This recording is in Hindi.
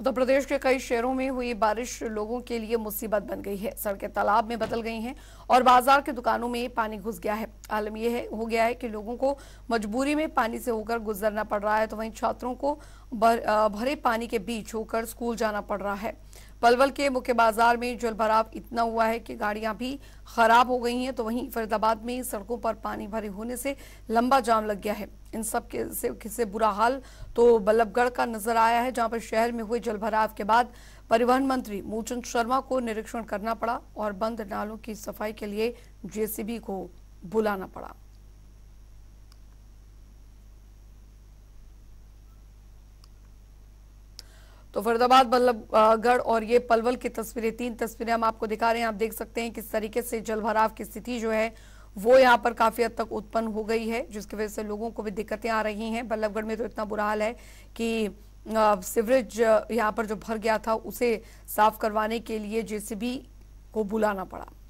उत्तर तो प्रदेश के कई शहरों में हुई बारिश लोगों के लिए मुसीबत बन गई है सड़कें तालाब में बदल गई हैं और बाजार की दुकानों में पानी घुस गया है आलम यह है हो गया है कि लोगों को मजबूरी में पानी से होकर गुजरना पड़ रहा है तो वहीं छात्रों को भर, भरे पानी के बीच होकर स्कूल जाना पड़ रहा है पलवल के मुख्य बाजार में जल इतना हुआ है कि गाड़ियां भी खराब हो गई हैं तो वहीं फरीदाबाद में सड़कों पर पानी भरे होने से लंबा जाम लग गया है इन सब के से, किसे बुरा हाल तो बल्लभगढ़ का नजर आया है जहां पर शहर में हुए जलभराव के बाद परिवहन मंत्री मूलचंद शर्मा को निरीक्षण करना पड़ा और बंद नालों की सफाई के लिए जेसीबी को बुलाना पड़ा तो फरीदाबाद बल्लभगढ़ और ये पलवल की तस्वीरें तीन तस्वीरें हम आपको दिखा रहे हैं आप देख सकते हैं किस तरीके से जलभराव की स्थिति जो है वो यहाँ पर काफ़ी हद तक उत्पन्न हो गई है जिसकी वजह से लोगों को भी दिक्कतें आ रही हैं बल्लभगढ़ में तो इतना बुरा हाल है कि सिवरेज यहाँ पर जो भर गया था उसे साफ करवाने के लिए जेसीबी को बुलाना पड़ा